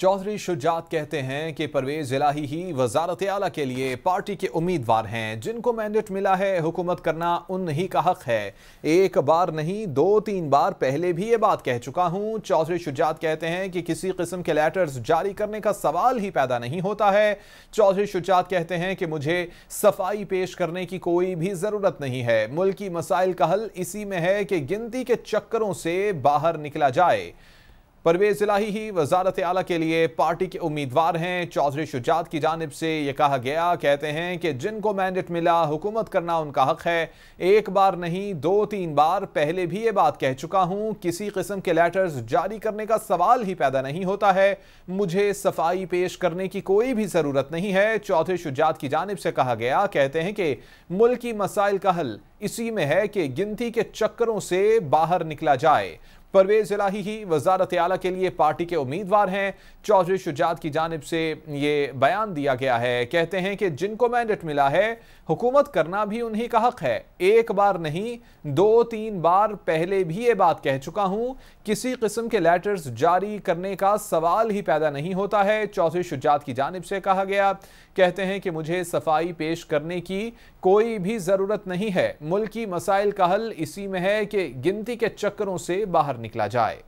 चौधरी शुजात कहते हैं कि परवेज इलाही ही वजारत आला के लिए पार्टी के उम्मीदवार हैं जिनको मैंडेट मिला है हुकूमत करना उन ही का हक है एक बार नहीं दो तीन बार पहले भी ये बात कह चुका हूँ चौधरी शुजात कहते हैं कि किसी किस्म के लेटर्स जारी करने का सवाल ही पैदा नहीं होता है चौधरी शुजात कहते हैं कि मुझे सफाई पेश करने की कोई भी ज़रूरत नहीं है मुल्की मसाइल का हल इसी में है कि गिनती के चक्करों से बाहर निकला जाए परवेज इलाही ही वजारत आला के लिए पार्टी के उम्मीदवार हैं चौधरी शुजात की जानब से ये कहा गया कहते हैं कि जिनको मैंडेट मिला हुकूमत करना उनका हक है एक बार नहीं दो तीन बार पहले भी ये बात कह चुका हूँ किसी किस्म के लेटर्स जारी करने का सवाल ही पैदा नहीं होता है मुझे सफाई पेश करने की कोई भी ज़रूरत नहीं है चौधरी शुजात की जानब से कहा गया कहते हैं कि मुल्क मसाइल का हल इसी में है कि गिनती के चक्करों से बाहर निकला जाए परवेज इलाही ही वजारत आला के लिए पार्टी के उम्मीदवार हैं चौधरी शुजात की जानब से ये बयान दिया गया है कहते हैं कि जिनको मैंडेट मिला है हुकूमत करना भी उन्हीं का हक है एक बार नहीं दो तीन बार पहले भी ये बात कह चुका हूँ किसी किस्म के लेटर्स जारी करने का सवाल ही पैदा नहीं होता है चौधरी शुजात की जानब से कहा गया कहते हैं कि मुझे सफाई पेश करने की कोई भी ज़रूरत नहीं है मुल्की मसाइल का हल इसी में है कि गिनती के चक्करों से बाहर निकला जाए